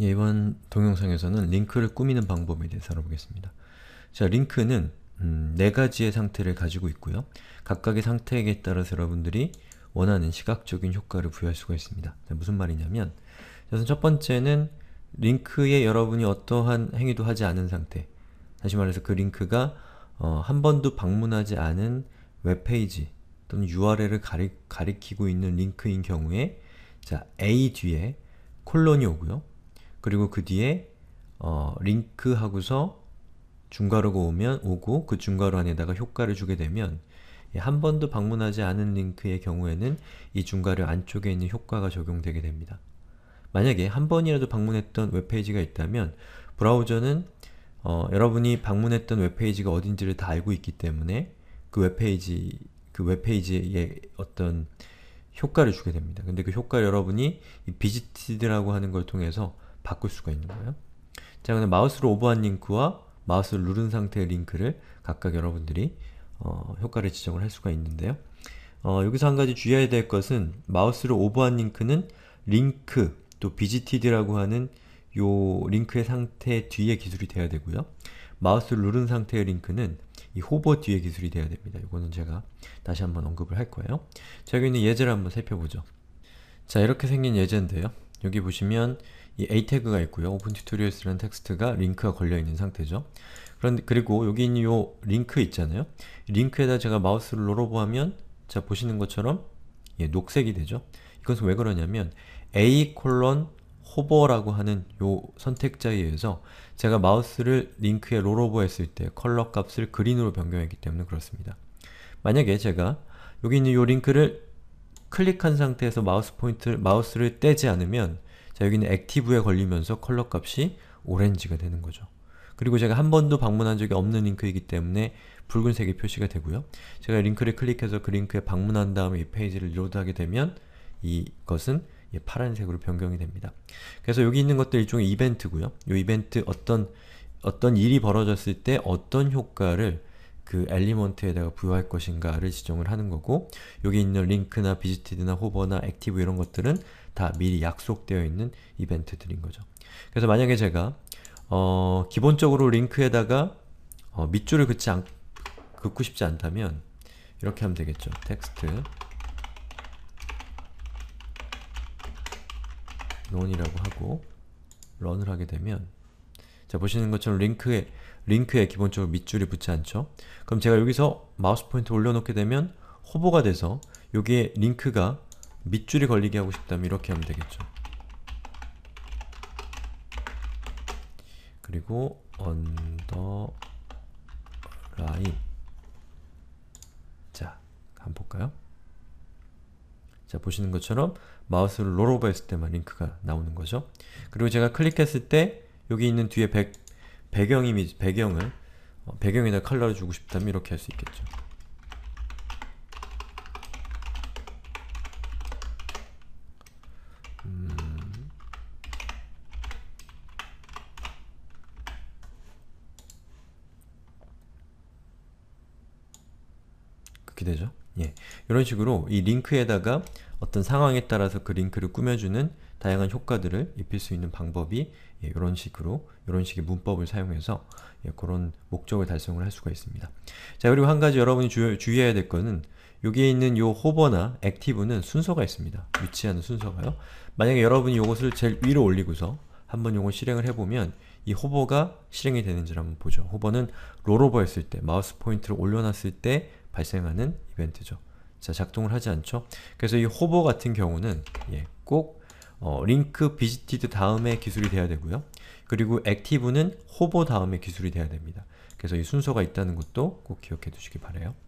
예, 이번 동영상에서는 링크를 꾸미는 방법에 대해서 알아보겠습니다. 자, 링크는 음, 네 가지의 상태를 가지고 있고요. 각각의 상태에 따라서 여러분들이 원하는 시각적인 효과를 부여할 수가 있습니다. 자, 무슨 말이냐면 우선 첫 번째는 링크에 여러분이 어떠한 행위도 하지 않은 상태 다시 말해서 그 링크가 어, 한 번도 방문하지 않은 웹페이지 또는 URL을 가리, 가리키고 있는 링크인 경우에 자 A 뒤에 콜론이 오고요. 그리고 그 뒤에 어, 링크 하고서 중괄호가 오면 오고 그 중괄호 안에다가 효과를 주게 되면 예, 한 번도 방문하지 않은 링크의 경우에는 이 중괄호 안쪽에 있는 효과가 적용되게 됩니다. 만약에 한 번이라도 방문했던 웹페이지가 있다면 브라우저는 어, 여러분이 방문했던 웹페이지가 어딘지를 다 알고 있기 때문에 그 웹페이지, 그 웹페이지에 어떤 효과를 주게 됩니다. 근데 그 효과를 여러분이 비지티드라고 하는 걸 통해서 바꿀 수가 있는 거예요. 자, 그럼 마우스로 오버한 링크와 마우스를 누른 상태의 링크를 각각 여러분들이 어, 효과를 지정을 할 수가 있는데요. 어, 여기서 한 가지 주의해야 될 것은 마우스로 오버한 링크는 링크, 또 BGTD라고 하는 요 링크의 상태 뒤에 기술이 돼야 되고요. 마우스를 누른 상태의 링크는 이 호버 뒤에 기술이 돼야 됩니다. 이거는 제가 다시 한번 언급을 할 거예요. 자, 여기 있는 예제를 한번 살펴보죠. 자, 이렇게 생긴 예제인데요. 여기 보시면 이 a 태그가 있고요. open tutorials라는 텍스트가 링크가 걸려있는 상태죠. 그런데 그리고 여기 있는 이 링크 있잖아요. 링크에다 제가 마우스를 눌러보면 자 보시는 것처럼 예, 녹색이 되죠. 이것은 왜 그러냐면 a 콜론 호버라고 하는 요 선택자에 의해서 제가 마우스를 링크에 롤오버 했을 때 컬러 값을 그린으로 변경했기 때문에 그렇습니다. 만약에 제가 여기 있는 요 링크를 클릭한 상태에서 마우스 포인트 를 마우스를 떼지 않으면 자, 여기는 액티브에 걸리면서 컬러 값이 오렌지가 되는 거죠. 그리고 제가 한 번도 방문한 적이 없는 링크이기 때문에 붉은색이 표시가 되고요. 제가 링크를 클릭해서 그 링크에 방문한 다음에 이 페이지를 리로드하게 되면 이것은 파란색으로 변경이 됩니다. 그래서 여기 있는 것들 일종의 이벤트고요. 이 이벤트 어떤 어떤 일이 벌어졌을 때 어떤 효과를 그 엘리먼트에다가 부여할 것인가를 지정을 하는 거고 여기 있는 링크나 비지티드나 호버나 액티브 이런 것들은 다 미리 약속되어 있는 이벤트들인 거죠. 그래서 만약에 제가 어, 기본적으로 링크에다가 어, 밑줄을 긋지 않, 긋고 싶지 않다면 이렇게 하면 되겠죠. 텍스트 논이라고 하고 런을 하게 되면 자 보시는 것처럼 링크에 링크에 기본적으로 밑줄이 붙지 않죠? 그럼 제가 여기서 마우스 포인트 올려놓게 되면 호보가 돼서 여기에 링크가 밑줄이 걸리게 하고 싶다면 이렇게 하면 되겠죠. 그리고 언더라인 자, 한 번 볼까요? 자, 보시는 것처럼 마우스를 롤오버 했을 때만 링크가 나오는 거죠. 그리고 제가 클릭했을 때 여기 있는 뒤에 백, 배경 이미지, 배경을 배경에다 컬러를 주고 싶다면 이렇게 할 수 있겠죠. 기대죠? 예, 이런 식으로 이 링크에다가 어떤 상황에 따라서 그 링크를 꾸며주는 다양한 효과들을 입힐 수 있는 방법이 예, 이런 식으로 이런 식의 문법을 사용해서 예, 그런 목적을 달성을 할 수가 있습니다. 자 그리고 한 가지 여러분이 주, 주의해야 될 것은 여기에 있는 요 호버나 액티브는 순서가 있습니다. 위치하는 순서가요. 만약에 여러분이 요것을 제일 위로 올리고서 한번 요거 실행을 해보면 이 호버가 실행이 되는지를 한번 보죠. 호버는 롤오버 했을 때, 마우스 포인트를 올려놨을 때 발생하는 이벤트죠. 자, 작동을 하지 않죠? 그래서 이 호버 같은 경우는 예, 꼭 어, 링크 비지티드 다음에 기술이 돼야 되고요. 그리고 액티브는 호버 다음에 기술이 돼야 됩니다. 그래서 이 순서가 있다는 것도 꼭 기억해 두시기 바래요.